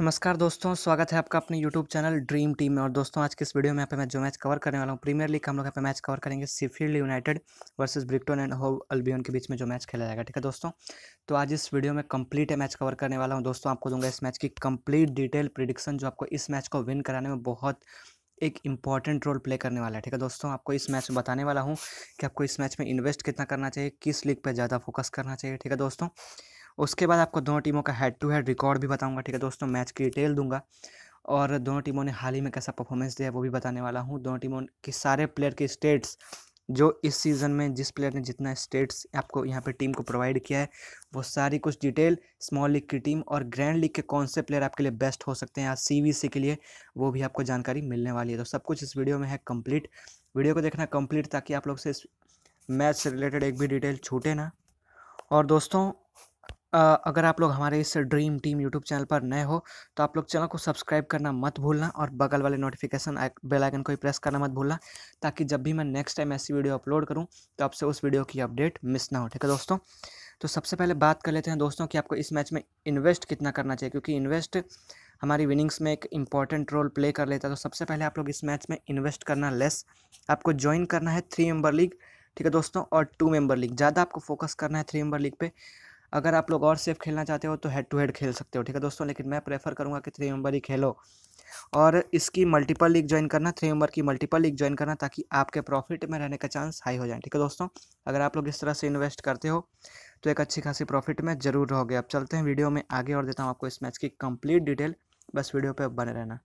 नमस्कार दोस्तों स्वागत है आपका अपने YouTube चैनल ड्रीम टीम में और दोस्तों आज के इस वीडियो में यहाँ पे मैं जो मैच कवर करने वाला हूँ प्रीमियर लीग का हम लोग यहाँ पे मैच कवर करेंगे Sheffield United versus Brighton and Hove Albion के बीच में जो मैच खेला जाएगा ठीक है दोस्तों तो आज इस वीडियो में कम्प्लीट मैच कवर करने वाला हूँ दोस्तों आपको दूंगा इस मैच की कम्प्लीट डिटेल प्रिडिक्शन जो आपको इस मैच को विन कराने में बहुत एक इम्पॉर्टेंट रोल प्ले करने वाला है ठीक है दोस्तों आपको इस मैच में बताने वाला हूँ कि आपको इस मैच में इन्वेस्ट कितना करना चाहिए किस लीग पर ज़्यादा फोकस करना चाहिए ठीक है दोस्तों उसके बाद आपको दोनों टीमों का हेड टू हेड रिकॉर्ड भी बताऊंगा ठीक है दोस्तों मैच की डिटेल दूंगा और दोनों टीमों ने हाल ही में कैसा परफॉर्मेंस दिया है वो भी बताने वाला हूँ दोनों टीमों के सारे प्लेयर के स्टेट्स जो इस सीज़न में जिस प्लेयर ने जितना स्टेट्स आपको यहाँ पे टीम को प्रोवाइड किया है वो सारी कुछ डिटेल स्मॉल लीग की टीम और ग्रैंड लीग के कौन से प्लेयर आपके लिए बेस्ट हो सकते हैं या सी के लिए वो भी आपको जानकारी मिलने वाली है तो सब कुछ इस वीडियो में है कंप्लीट वीडियो को देखना कम्प्लीट ताकि आप लोग से इस मैच से रिलेटेड एक भी डिटेल छूटे ना और दोस्तों अगर आप लोग हमारे इस ड्रीम टीम यूट्यूब चैनल पर नए हो तो आप लोग चैनल को सब्सक्राइब करना मत भूलना और बगल वाले नोटिफिकेशन बेल आइकन को ही प्रेस करना मत भूलना ताकि जब भी मैं नेक्स्ट टाइम ऐसी वीडियो अपलोड करूँ तो आपसे उस वीडियो की अपडेट मिस ना हो ठीक है दोस्तों तो सबसे पहले बात कर लेते हैं दोस्तों कि आपको इस मैच में इन्वेस्ट कितना करना चाहिए क्योंकि इन्वेस्ट हमारी विनिंग्स में एक इंपॉर्टेंट रोल प्ले कर लेता है तो सबसे पहले आप लोग इस मैच में इन्वेस्ट करना लेस आपको ज्वाइन करना है थ्री मेंबर लीग ठीक है दोस्तों और टू मेंबर लीग ज़्यादा आपको फोकस करना है थ्री मेंबर लीग पे अगर आप लोग और सेफ खेलना चाहते हो तो हेड टू हेड खेल सकते हो ठीक है दोस्तों लेकिन मैं प्रेफर करूँगा कि थ्री नंबर ही खेलो और इसकी मल्टीपल लीग ज्वाइन करना थ्री नंबर की मल्टीपल लीग ज्वाइन करना ताकि आपके प्रॉफिट में रहने का चांस हाई हो जाए ठीक है दोस्तों अगर आप लोग इस तरह से इन्वेस्ट करते हो तो एक अच्छी खासी प्रॉफिट में जरूर रहोगे अब चलते हैं वीडियो में आगे और देता हूँ आपको इस मैच की कंप्लीट डिटेल बस वीडियो पर बने रहना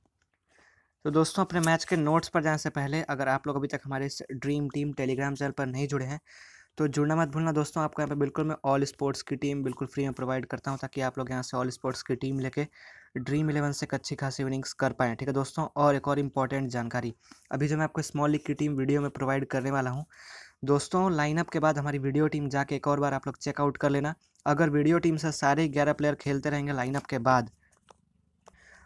तो दोस्तों अपने मैच के नोट्स पर जाने से पहले अगर आप लोग अभी तक हमारे इस ड्रीम टीम टेलीग्राम चैनल पर नहीं जुड़े हैं तो जुड़ना मत भूलना दोस्तों आपको यहाँ पे बिल्कुल मैं ऑल स्पोर्ट्स की टीम बिल्कुल फ्री में प्रोवाइड करता हूँ ताकि आप लोग यहाँ से ऑल स्पोर्ट्स की टीम लेके ड्रीम इलेवन से एक अच्छी खासी विनिंग्स कर पाएँ ठीक है दोस्तों और एक और इम्पॉर्टेंट जानकारी अभी जो मैं आपको स्मॉल लीग की टीम वीडियो में प्रोवाइड करने वाला हूँ दोस्तों लाइनअप के बाद हमारी वीडियो टीम जाके एक और बार आप लोग चेकआउट कर लेना अगर वीडियो टीम से सारे ग्यारह प्लेयर खेलते रहेंगे लाइनअप के बाद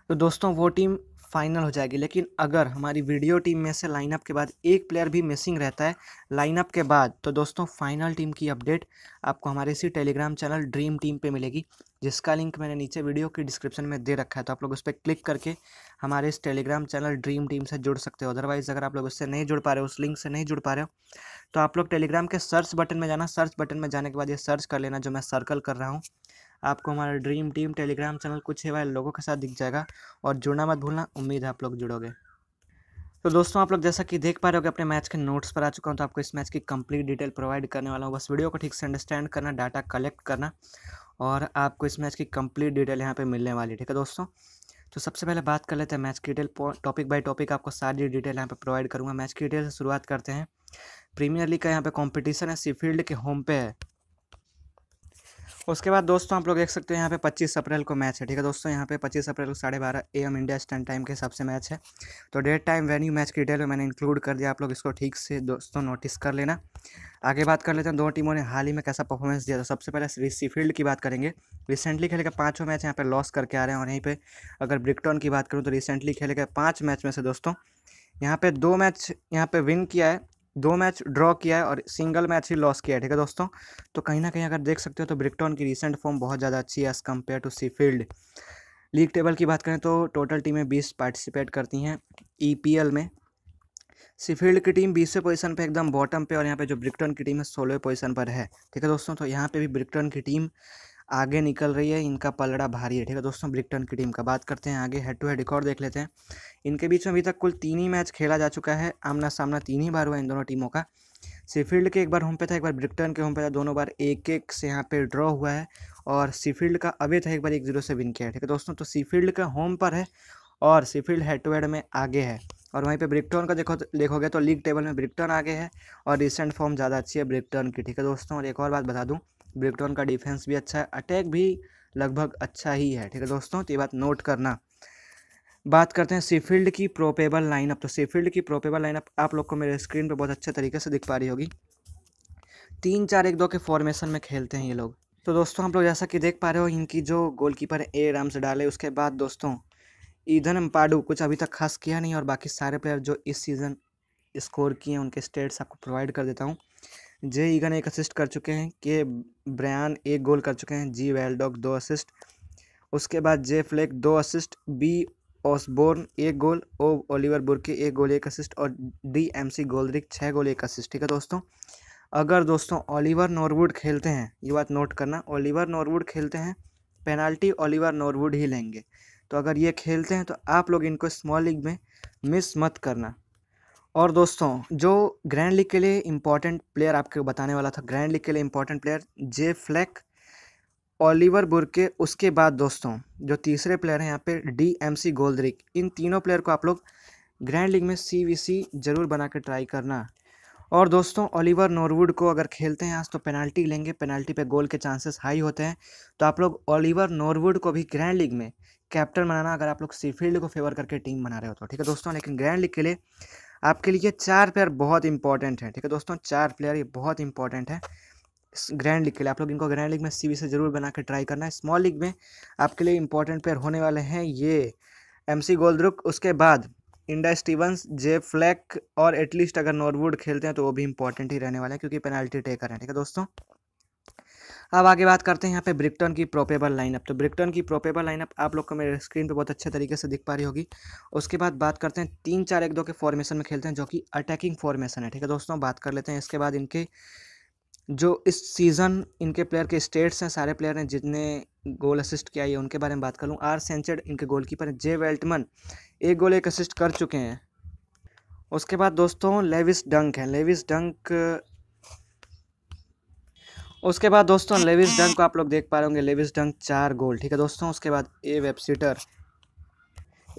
तो दोस्तों वो टीम फाइनल हो जाएगी लेकिन अगर हमारी वीडियो टीम में से लाइनअप के बाद एक प्लेयर भी मिसिंग रहता है लाइनअप के बाद तो दोस्तों फाइनल टीम की अपडेट आपको हमारे इसी टेलीग्राम चैनल ड्रीम टीम पे मिलेगी जिसका लिंक मैंने नीचे वीडियो की डिस्क्रिप्शन में दे रखा है तो आप लोग उस पर क्लिक करके हमारे इस टेलीग्राम चैनल ड्रीम टीम से जुड़ सकते हो अदरवाइज़ अगर आप लोग उससे नहीं जुड़ पा रहे हो उस लिंक से नहीं जुड़ पा रहे हो तो आप लोग टेलीग्राम के सर्च बटन में जाना सर्च बटन में जाने के बाद ये सर्च कर लेना जो मैं सर्कल कर रहा हूँ आपको हमारा ड्रीम टीम टेलीग्राम चैनल कुछ है वाले लोगों के साथ दिख जाएगा और जुड़ना मत भूलना उम्मीद है आप लोग जुड़ोगे तो दोस्तों आप लोग जैसा कि देख पा रहे हो अपने मैच के नोट्स पर आ चुका हूँ तो आपको इस मैच की कंप्लीट डिटेल प्रोवाइड करने वाला हूँ बस वीडियो को ठीक से अंडरस्टैंड करना डाटा कलेक्ट करना और आपको इस मैच की कंप्लीट डिटेल यहाँ पे मिलने वाली है ठीक है दोस्तों तो सबसे पहले बात कर लेते हैं मैच की डिटेल टॉपिक बाई टॉपिक आपको सारी डिटेल यहाँ पर प्रोवाइड करूँगा मैच की डिटेल से शुरुआत करते हैं प्रीमियर लीग का यहाँ पर कॉम्पिटिशन है सीफील्ड के होम पे है उसके बाद दोस्तों आप लोग देख सकते हो यहाँ पे 25 अप्रैल को मैच है ठीक है दोस्तों यहाँ पे 25 अप्रैल को साढ़े बारह a m India stand time के हिसाब से मैच है तो डेट टाइम वेन्यू मैच की डिटेल में मैंने इंक्लूड कर दिया आप लोग इसको ठीक से दोस्तों नोटिस कर लेना आगे बात कर लेते हैं दो टीमों ने हाल ही में कैसा परफॉर्मेंस दिया था तो सबसे पहले फील्ड की बात करेंगे रिसेंटली खेले गए पाँचों मैच यहाँ पर लॉस करके आ रहे हैं और यहीं पर अगर ब्रिकटॉन की बात करूँ तो रिसेंटली खेले गए पाँच मैच में से दोस्तों यहाँ पर दो मैच यहाँ पर विन किया है दो मैच ड्रॉ किया है और सिंगल मैच ही लॉस किया है ठीक है दोस्तों तो कहीं ना कहीं अगर देख सकते हो तो ब्रिकटॉन की रिसेंट फॉर्म बहुत ज़्यादा अच्छी है as compare to Sheffield league table की बात करें तो टोटल टीमें बीस पार्टिसिपेट करती हैं ई e में सीफील्ड की टीम बीसवें पोजीशन पे एकदम बॉटम पे और यहाँ पे जो ब्रिक्टन की टीम है सोलहवें पोजीशन पर है ठीक है दोस्तों तो यहाँ पे भी ब्रिक्टन की टीम आगे निकल रही है इनका पलड़ा भारी है ठीक है दोस्तों ब्रिक्टन की टीम का बात करते हैं आगे हेड टू हेड रिकॉर्ड देख लेते हैं इनके बीच में अभी तक कुल तीन ही मैच खेला जा चुका है आमना सामना तीन ही बार हुआ इन दोनों टीमों का सीफील्ड के एक बार होम पे था एक बार ब्रिक्टन के होम पे था दोनों बार एक एक से यहाँ पे ड्रॉ हुआ है और सीफील्ड का अवे था एक बार एक जीरो से विन किया है ठीक है दोस्तों तो सीफील्ड का होम पर है और सीफील्ड हेड टू हेड में आगे है और वहीं पे ब्रिक्टन का देखो देखोगे तो लीग टेबल में ब्रिक्टन आगे है और रिसेंट फॉर्म ज़्यादा अच्छी है ब्रिक्टन की ठीक है दोस्तों और एक और बात बता दूँ ब्रेकडाउन का डिफेंस भी अच्छा है अटैक भी लगभग अच्छा ही है ठीक है दोस्तों तो ये बात नोट करना बात करते हैं सीफील्ड की प्रोपेबल लाइनअप तो सीफील्ड की प्रोपेबल लाइनअप आप लोग को मेरे स्क्रीन पर बहुत अच्छे तरीके से दिख पा रही होगी तीन चार एक दो के फॉर्मेशन में खेलते हैं ये लोग तो दोस्तों आप लोग जैसा कि देख पा रहे हो इनकी जो गोलकीपर ए राम से डाले उसके बाद दोस्तों ईधन पाडू कुछ अभी तक खास किया नहीं और बाकी सारे प्लेयर जो इस सीज़न स्कोर किए हैं उनके स्टेट्स आपको प्रोवाइड कर देता हूँ जे ईगन एक असिस्ट कर चुके हैं के ब्रायन एक गोल कर चुके हैं जी वेलडॉग दो असिस्ट उसके बाद जे फ्लेक दो असिस्ट बी ऑसबोर्न एक गोल ओ ओलिवर बुर्की एक गोल एक असिस्ट और डी एम सी गोलरिक छः गोल एक असिस्ट ठीक है दोस्तों अगर दोस्तों ओलिवर नॉरवुड खेलते हैं ये बात नोट करना ओलिवर नॉरवुड खेलते हैं पेनाल्टी ओलिवर नॉरवुड ही लेंगे तो अगर ये खेलते हैं तो आप लोग इनको स्मॉल लीग में मिस मत करना और दोस्तों जो ग्रैंड लीग के लिए इम्पॉर्टेंट प्लेयर आपको बताने वाला था ग्रैंड लीग के लिए important player J Fleck Oliver Burke उसके बाद दोस्तों जो तीसरे प्लेयर हैं यहाँ पे डी एम सी गोल्दरिक इन तीनों प्लेयर को आप लोग ग्रैंड लीग में सी वी सी जरूर बना कर ट्राई करना और दोस्तों ओलिवर नॉरवुड को अगर खेलते हैं आज तो पेनाल्टी लेंगे पेनाल्टी पे गोल के चांसेस हाई होते हैं तो आप लोग ओलिवर नॉरवुड को भी ग्रैंड लीग में कैप्टन बनाना अगर आप लोग सीफील्ड को फेवर करके टीम बना रहे हो तो ठीक है दोस्तों लेकिन ग्रैंड लीग के लिए आपके लिए चार प्लेयर बहुत इंपॉर्टेंट है ठीक है दोस्तों चार प्लेयर ये बहुत इंपॉर्टेंट है ग्रैंड लीग के लिए आप लोग इनको ग्रैंड लीग में सी से ज़रूर बना के ट्राई करना है स्मॉल लीग में आपके लिए इंपॉर्टेंट प्लेयर होने वाले हैं ये एम सी गोलद्रुक उसके बाद इंडा स्टीवंस जे फ्लैक और एटलीस्ट अगर नॉर्वुड खेलते हैं तो वो भी इंपॉर्टेंट ही रहने वाला है क्योंकि पेनाल्टी टेकर हैं ठीक है दोस्तों अब आगे बात करते हैं यहाँ पे ब्रिक्टन की प्रोपेबल लाइनअप तो ब्रिक्टन की प्रोपेबल लाइनअप आप लोग को मेरे स्क्रीन पे बहुत अच्छे तरीके से दिख पा रही होगी उसके बाद बात करते हैं तीन चार एक दो के फॉर्मेशन में खेलते हैं जो कि अटैकिंग फॉर्मेशन है ठीक है दोस्तों बात कर लेते हैं इसके बाद इनके जो इस सीज़न इनके प्लेयर के स्टेट्स हैं सारे प्लेयर ने जितने गोल असिस्ट किया है उनके बारे में बात कर लूँ आर सेंचर्ड इनके गोलकीपर हैं जे वेल्टमन एक गोल एक असिस्ट कर चुके हैं उसके बाद दोस्तों लेविस डंक है लेविस डंक उसके बाद दोस्तों लेविस डंक को आप लोग देख पा रहे होंगे लेविस डंक चार गोल ठीक है दोस्तों उसके बाद ए वेबसीटर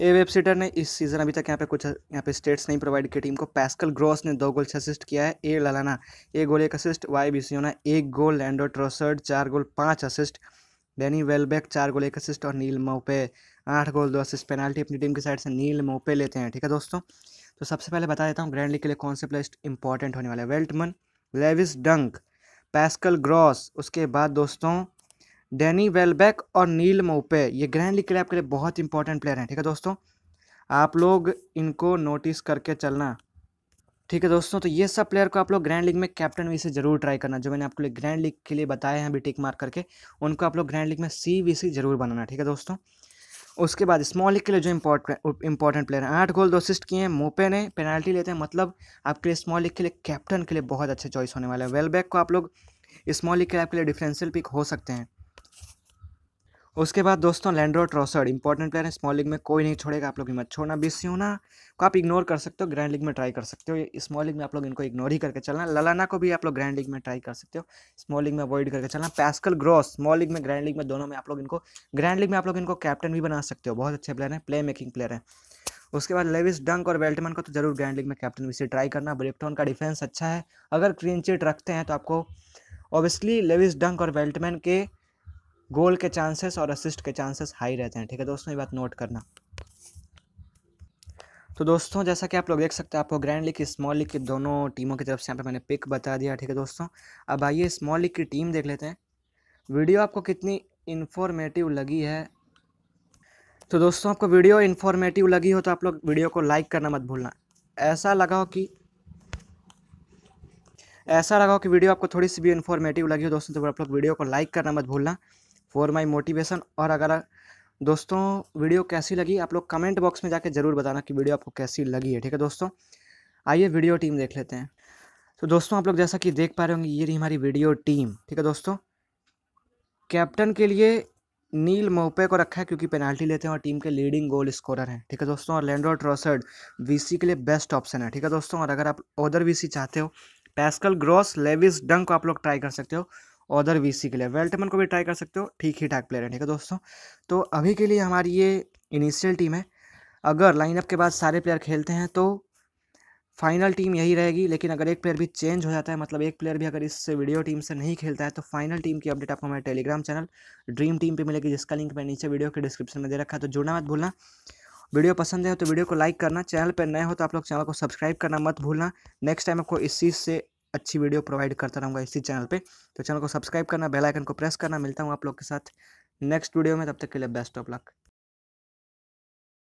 ए वेबसीटर ने इस सीज़न अभी तक यहाँ पे कुछ यहाँ पे स्टेट्स नहीं प्रोवाइड किए टीम को पैस्कल ग्रॉस ने दो गोल असिस्ट किया है ए लालाना ए गोल एक असिस्ट वाई बिसियोना एक गोल लैंडो ट्रोसर्ड चार गोल पाँच असिस्ट डैनी वेलबैक चार गोल एक असिस्ट और नील मोपे आठ गोल दो असिस्ट पेनाल्टी अपनी टीम की साइड से नील मोपे लेते हैं ठीक है दोस्तों तो सबसे पहले बता देता हूँ ग्रैंड लीग के लिए कौन से प्लेस्ट इंपॉर्टेंट होने वाले Veltman Lewis Dunk Pascal Gross उसके बाद दोस्तों डैनी वेलबैक और नील मोपे ये ग्रैंड लीग के लिए आपके लिए बहुत इंपॉर्टेंट प्लेयर हैं ठीक है दोस्तों आप लोग इनको नोटिस करके चलना ठीक है दोस्तों तो ये सब प्लेयर को आप लोग ग्रैंड लीग में कैप्टन वी जरूर ट्राई करना जो मैंने आपको लिए ग्रैंड लीग के लिए बताए हैं अभी टिक मार करके उनको आप लोग ग्रैंड लीग में सी वी सी जरूर बनाना ठीक है दोस्तों उसके बाद स्मॉल के लिए जो इम्पोर्टेंट इम्पॉर्टेंट प्लेयर हैं आठ गोल दो असिस्ट किए हैं मोपे ने पेनाल्टी लेते हैं मतलब आपके लिए स्मॉल के लिए कैप्टन के लिए बहुत अच्छे चॉइस होने वाला है वेलबैक को आप लोग स्मॉल के लिए आपके लिए डिफरेंशियल पिक हो सकते हैं उसके बाद दोस्तों लैंड्रो ट्रॉसर्ड इंपॉर्टेंट प्लेयर है स्मॉल लीग में कोई नहीं छोड़ेगा आप लोग हिम्मत छोड़ना बीस होना को आप इग्नोर कर सकते हो ग्रैंड लीग में ट्राई कर सकते हो स्मॉल लीग में आप लोग इनको इग्नोर ही करके चलना ललाना को भी आप लोग ग्रैंड लीग में ट्राई कर सकते हो स्मॉल लीग में अवॉइड करके चलना पैस्कल ग्रॉस स्मॉल लीग में ग्रैंड लीग में दोनों में आप लोग इनको ग्रैंड लीग में आप लोग इनको कैप्टन भी बना सकते हो बहुत अच्छे प्लेयर हैं प्ले मेकिंग प्लेयर हैं उसके बाद लेविस डंक और वेल्टमैन को तो जरूर ग्रैंड लीग में कैप्टन से ट्राई करना ब्रेपटॉन का डिफेंस अच्छा है अगर क्रीन चिट रखते हैं तो आपको ऑब्वियसली लेविस डंक और बेल्टमैन के गोल के चांसेस और असिस्ट के चांसेस हाई रहते हैं ठीक है दोस्तों ये बात नोट करना तो दोस्तों जैसा कि आप लोग देख सकते हैं आपको ग्रैंड लीग स्मॉल लीग की दोनों टीमों की तरफ से यहाँ पे मैंने पिक बता दिया ठीक है दोस्तों अब आइए स्मॉल लीग की टीम देख लेते हैं वीडियो आपको कितनी इन्फॉर्मेटिव लगी है तो दोस्तों आपको वीडियो इन्फॉर्मेटिव लगी हो तो आप लोग वीडियो को लाइक करना मत भूलना ऐसा लगा हो कि ऐसा लगा हो कि वीडियो आपको थोड़ी सी भी इन्फॉर्मेटिव लगी हो दोस्तों तो आप लोग वीडियो को लाइक करना मत भूलना फॉर माई मोटिवेशन और अगर दोस्तों वीडियो कैसी लगी आप लोग कमेंट बॉक्स में जाके ज़रूर बताना कि वीडियो आपको कैसी लगी है ठीक है दोस्तों आइए वीडियो टीम देख लेते हैं तो दोस्तों आप लोग जैसा कि देख पा रहे होंगे ये रही हमारी वीडियो टीम ठीक है दोस्तों कैप्टन के लिए नील मोपे को रखा है क्योंकि पेनाल्टी लेते हैं और टीम के लीडिंग गोल स्कोरर हैं ठीक है दोस्तों और लैंड्रो ट्रोसर्ड वी के लिए बेस्ट ऑप्शन है ठीक है दोस्तों और अगर आप ओदर वी चाहते हो पैस्कल ग्रॉस लेविस डंग को आप लोग ट्राई कर सकते हो वी वीसी के लिए वेल्टमन को भी ट्राई कर सकते हो ठीक ही ठाक प्लेयर है ठीक है दोस्तों तो अभी के लिए हमारी ये इनिशियल टीम है अगर लाइनअप के बाद सारे प्लेयर खेलते हैं तो फाइनल टीम यही रहेगी लेकिन अगर एक प्लेयर भी चेंज हो जाता है मतलब एक प्लेयर भी अगर इस वीडियो टीम से नहीं खेलता है तो फाइनल टीम की अपडेट आपको हमारे टेलीग्राम चैनल ड्रीम टीम पे मिलेगी जिसका लिंक मैं नीचे वीडियो के डिस्क्रिप्शन में दे रखा है तो जुड़ना मत भूलना वीडियो पसंद है तो वीडियो को लाइक करना चैनल पर नए हो तो आप लोग चैनल को सब्सक्राइब करना मत भूलना नेक्स्ट टाइम आपको इस चीज़ से अच्छी वीडियो प्रोवाइड करता रहूँगा इसी चैनल पर तो चैनल को सब्सक्राइब करना बेलाइकन को प्रेस करना मिलता हूँ आप लोग के साथ नेक्स्ट वीडियो में तब तक के लिए बेस्ट ऑफ लक